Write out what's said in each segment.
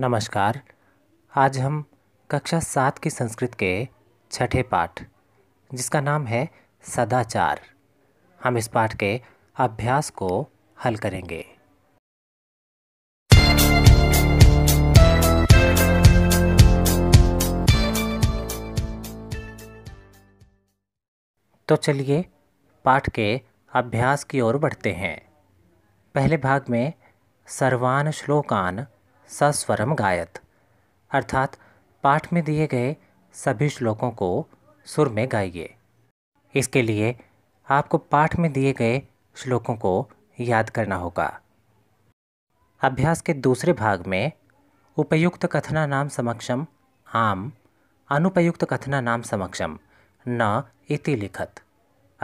नमस्कार आज हम कक्षा सात की संस्कृत के छठे पाठ जिसका नाम है सदाचार हम इस पाठ के अभ्यास को हल करेंगे तो चलिए पाठ के अभ्यास की ओर बढ़ते हैं पहले भाग में सर्वान श्लोकान सस्वरम गायत अर्थात पाठ में दिए गए सभी श्लोकों को सुर में गाइए इसके लिए आपको पाठ में दिए गए श्लोकों को याद करना होगा अभ्यास के दूसरे भाग में उपयुक्त कथना नाम समक्षम आम अनुपयुक्त कथना नाम समक्षम न इति लिखत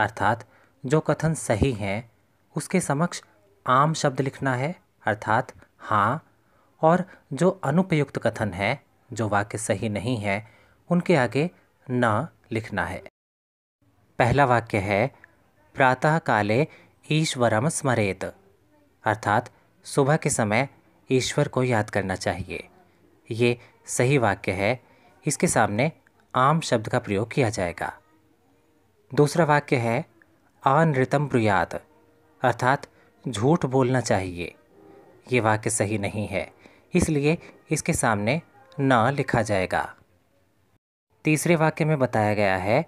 अर्थात जो कथन सही हैं उसके समक्ष आम शब्द लिखना है अर्थात हाँ और जो अनुपयुक्त कथन है जो वाक्य सही नहीं है उनके आगे न लिखना है पहला वाक्य है प्रातः काले ईश्वरम स्मरेत अर्थात सुबह के समय ईश्वर को याद करना चाहिए ये सही वाक्य है इसके सामने आम शब्द का प्रयोग किया जाएगा दूसरा वाक्य है अनृतम ब्रुयात अर्थात झूठ बोलना चाहिए ये वाक्य सही नहीं है इसलिए इसके सामने न लिखा जाएगा तीसरे वाक्य में बताया गया है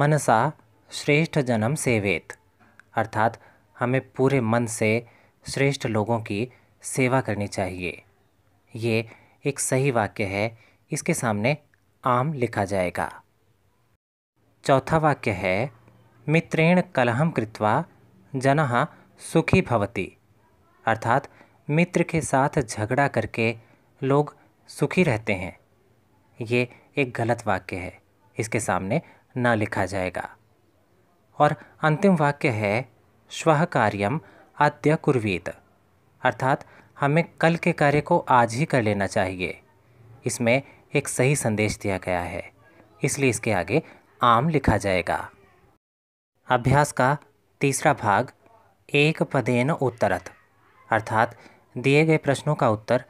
मनसा श्रेष्ठ जन्म सेवेत अर्थात हमें पूरे मन से श्रेष्ठ लोगों की सेवा करनी चाहिए ये एक सही वाक्य है इसके सामने आम लिखा जाएगा चौथा वाक्य है मित्रेण कलहम कृत्वा जन सुखी भवती अर्थात मित्र के साथ झगड़ा करके लोग सुखी रहते हैं ये एक गलत वाक्य है इसके सामने ना लिखा जाएगा और अंतिम वाक्य है श्व कार्यम आद्य कुर्वीत अर्थात हमें कल के कार्य को आज ही कर लेना चाहिए इसमें एक सही संदेश दिया गया है इसलिए इसके आगे आम लिखा जाएगा अभ्यास का तीसरा भाग एक पदेन उत्तरत अर्थात दिए गए प्रश्नों का उत्तर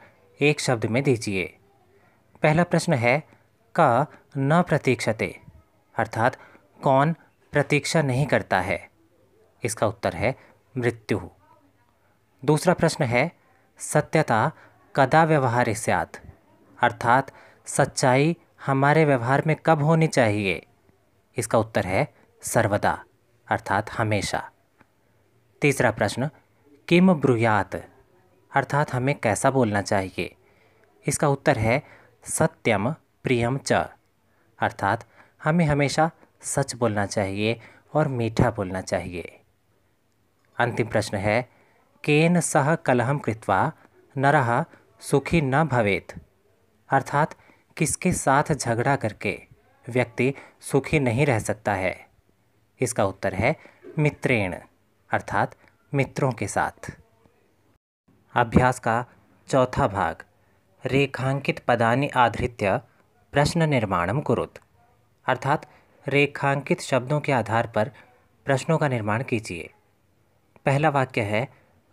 एक शब्द में दीजिए पहला प्रश्न है का न प्रतीक्षते अर्थात कौन प्रतीक्षा नहीं करता है इसका उत्तर है मृत्यु दूसरा प्रश्न है सत्यता कदा व्यवहार स्यात अर्थात सच्चाई हमारे व्यवहार में कब होनी चाहिए इसका उत्तर है सर्वदा अर्थात हमेशा तीसरा प्रश्न किम ब्रुयात अर्थात हमें कैसा बोलना चाहिए इसका उत्तर है सत्यम प्रियम च अर्थात हमें हमेशा सच बोलना चाहिए और मीठा बोलना चाहिए अंतिम प्रश्न है केन सह कलहम कृत्वा नरह सुखी न भवेत अर्थात किसके साथ झगड़ा करके व्यक्ति सुखी नहीं रह सकता है इसका उत्तर है मित्रेण अर्थात मित्रों के साथ अभ्यास का चौथा भाग रेखांकित पदानि आधृत्य प्रश्न निर्माणम कुरुत अर्थात रेखांकित शब्दों के आधार पर प्रश्नों का निर्माण कीजिए पहला वाक्य है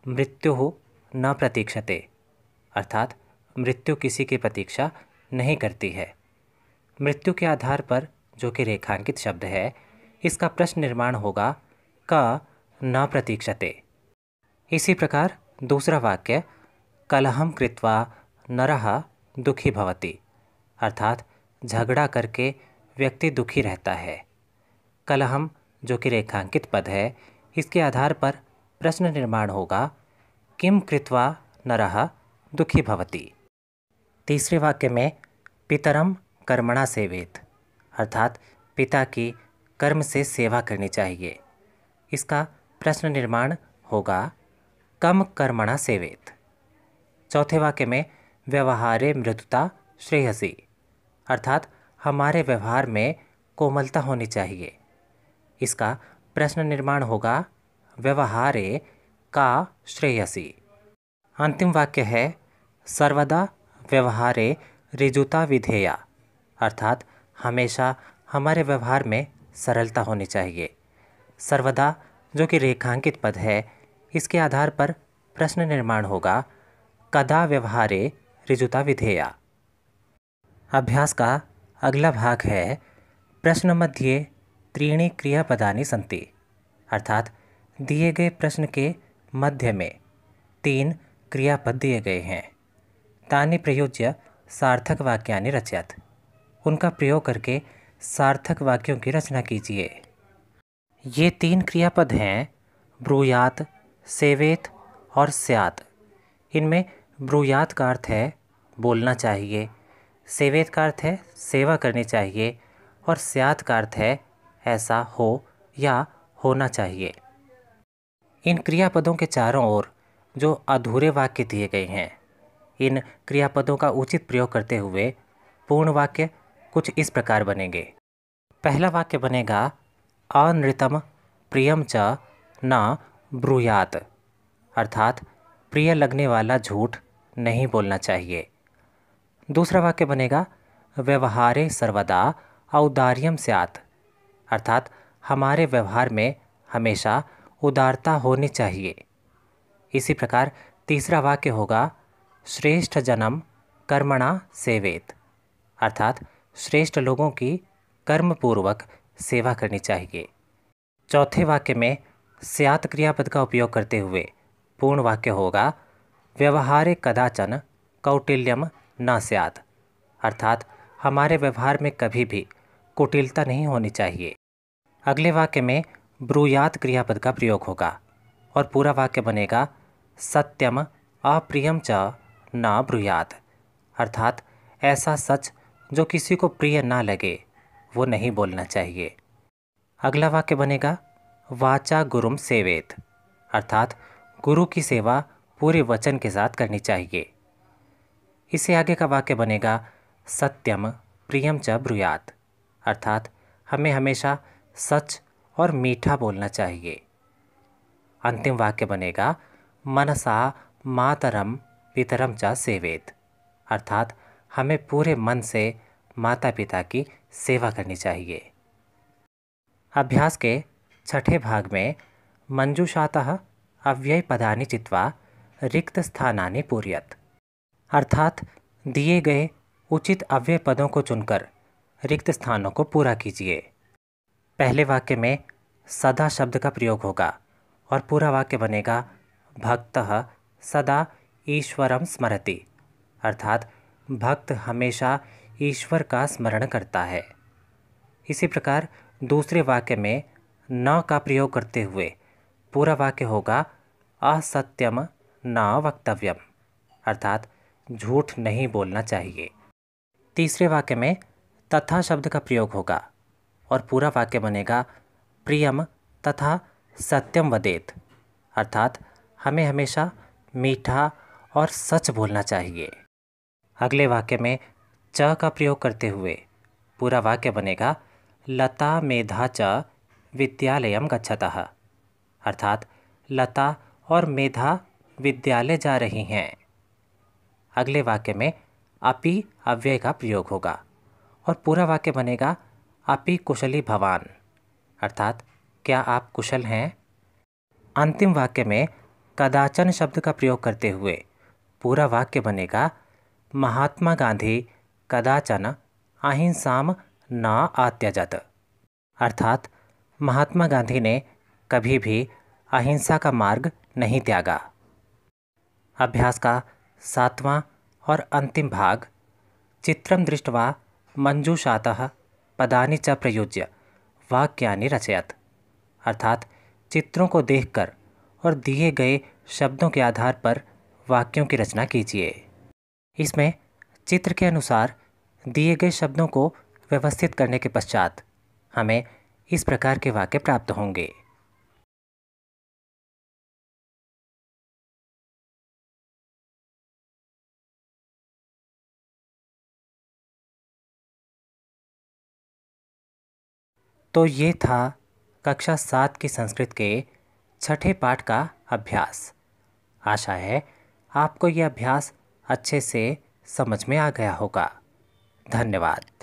मृत्यु हो न प्रतीक्षते अर्थात मृत्यु किसी की प्रतीक्षा नहीं करती है मृत्यु के आधार पर जो कि रेखांकित शब्द है इसका प्रश्न निर्माण होगा क न प्रतीक्षते इसी प्रकार दूसरा वाक्य कलहम कृत्वा नरह दुखी भवति अर्थात झगड़ा करके व्यक्ति दुखी रहता है कलहम जो कि रेखांकित पद है इसके आधार पर प्रश्न निर्माण होगा किम कृत्वा नरह दुखी भवति तीसरे वाक्य में पितरम कर्मणा सेवेत अर्थात पिता की कर्म से सेवा करनी चाहिए इसका प्रश्न निर्माण होगा कम कर्मणा सेवेत चौथे वाक्य में व्यवहारे मृदुता श्रेयसी अर्थात हमारे व्यवहार में कोमलता होनी चाहिए इसका प्रश्न निर्माण होगा व्यवहारे का श्रेयसी अंतिम वाक्य है सर्वदा व्यवहारे रिजुता विधेया अर्थात हमेशा हमारे व्यवहार में सरलता होनी चाहिए सर्वदा जो कि रेखांकित पद है इसके आधार पर प्रश्न निर्माण होगा कदा व्यवहारे रिजुता विधेया अभ्यास का अगला भाग है प्रश्न मध्य त्रीणी क्रियापदानी संति अर्थात दिए गए प्रश्न के मध्य में तीन क्रियापद दिए गए हैं तानि प्रयोज्य सार्थक वाक्यानि रचयत उनका प्रयोग करके सार्थक वाक्यों की रचना कीजिए ये तीन क्रियापद हैं ब्रूयात सेवेत और स्यात इनमें ब्रुयात का अर्थ है बोलना चाहिए सेवेत का अर्थ है सेवा करनी चाहिए और स्यात का अर्थ है ऐसा हो या होना चाहिए इन क्रियापदों के चारों ओर जो अधूरे वाक्य दिए गए हैं इन क्रियापदों का उचित प्रयोग करते हुए पूर्ण वाक्य कुछ इस प्रकार बनेंगे पहला वाक्य बनेगा अनृतम प्रियम च न ब्रुयात अर्थात प्रिय लगने वाला झूठ नहीं बोलना चाहिए दूसरा वाक्य बनेगा व्यवहारे सर्वदा औदार्यम स्यात अर्थात हमारे व्यवहार में हमेशा उदारता होनी चाहिए इसी प्रकार तीसरा वाक्य होगा श्रेष्ठ जन्म कर्मणा सेवेत अर्थात श्रेष्ठ लोगों की कर्मपूर्वक सेवा करनी चाहिए चौथे वाक्य में स्यात क्रियापद का उपयोग करते हुए पूर्ण वाक्य होगा व्यवहारे कदाचन कौटिल्यम न स्यात अर्थात हमारे व्यवहार में कभी भी कुटिलता नहीं होनी चाहिए अगले वाक्य में ब्रूयात क्रियापद का प्रयोग होगा और पूरा वाक्य बनेगा सत्यम अप्रियम च ना ब्रूयात अर्थात ऐसा सच जो किसी को प्रिय ना लगे वो नहीं बोलना चाहिए अगला वाक्य बनेगा वाचा गुरुम सेवेत अर्थात गुरु की सेवा पूरे वचन के साथ करनी चाहिए इससे आगे का वाक्य बनेगा सत्यम प्रियम च ब्रुयात अर्थात हमें हमेशा सच और मीठा बोलना चाहिए अंतिम वाक्य बनेगा मनसा मातरम पितरम च सेवेत अर्थात हमें पूरे मन से माता पिता की सेवा करनी चाहिए अभ्यास के छठे भाग में अव्यय पदा चित्वा रिक्त स्थाना पूरीयत अर्थात दिए गए उचित अव्यय पदों को चुनकर रिक्त स्थानों को पूरा कीजिए पहले वाक्य में सदा शब्द का प्रयोग होगा और पूरा वाक्य बनेगा भक्त सदा ईश्वरम स्मरति अर्थात भक्त हमेशा ईश्वर का स्मरण करता है इसी प्रकार दूसरे वाक्य में न का प्रयोग करते हुए पूरा वाक्य होगा असत्यम न वक्तव्यम अर्थात झूठ नहीं बोलना चाहिए तीसरे वाक्य में तथा शब्द का प्रयोग होगा और पूरा वाक्य बनेगा प्रियम तथा सत्यम वदेत अर्थात हमें हमेशा मीठा और सच बोलना चाहिए अगले वाक्य में च का प्रयोग करते हुए पूरा वाक्य बनेगा लता मेधा च विद्यालय गच्छत अर्थात लता और मेधा विद्यालय जा रही हैं अगले वाक्य में अपि अव्यय का प्रयोग होगा और पूरा वाक्य बनेगा अपि कुशली भवान अर्थात क्या आप कुशल हैं अंतिम वाक्य में कदाचन शब्द का प्रयोग करते हुए पूरा वाक्य बनेगा महात्मा गांधी कदाचन अहिंसाम न आत्यजत अर्थात महात्मा गांधी ने कभी भी अहिंसा का मार्ग नहीं त्यागा अभ्यास का सातवां और अंतिम भाग चित्रम दृष्टवा मंजूषातः पदानी च प्रयोज्य वाक्यानि रचयत अर्थात चित्रों को देखकर और दिए गए शब्दों के आधार पर वाक्यों की रचना कीजिए इसमें चित्र के अनुसार दिए गए शब्दों को व्यवस्थित करने के पश्चात हमें इस प्रकार के वाक्य प्राप्त होंगे तो ये था कक्षा सात की संस्कृत के छठे पाठ का अभ्यास आशा है आपको यह अभ्यास अच्छे से समझ में आ गया होगा धन्यवाद